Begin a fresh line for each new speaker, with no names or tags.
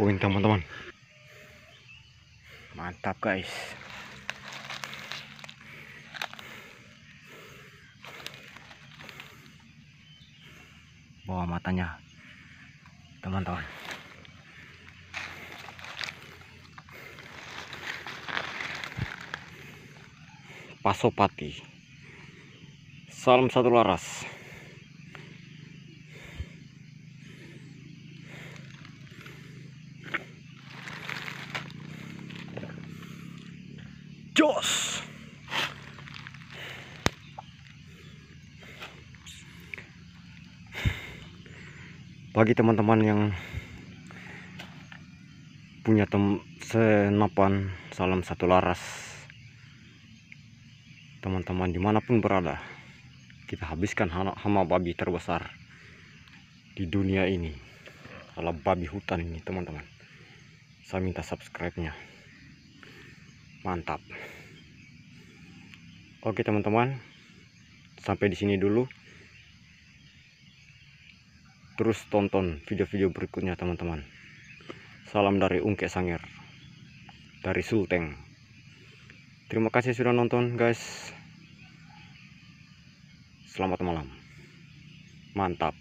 poin teman-teman
mantap guys
bawa matanya teman-teman
pasopati
salam satu laras
bos
bagi teman-teman yang punya tem senapan salam satu laras teman-teman dimanapun berada kita habiskan hama babi terbesar di dunia ini alam babi hutan ini teman-teman saya minta subscribe nya mantap Oke teman-teman, sampai di sini dulu. Terus tonton video-video berikutnya teman-teman. Salam dari Ungke Sangir, dari Sulteng. Terima kasih sudah nonton guys.
Selamat malam. Mantap.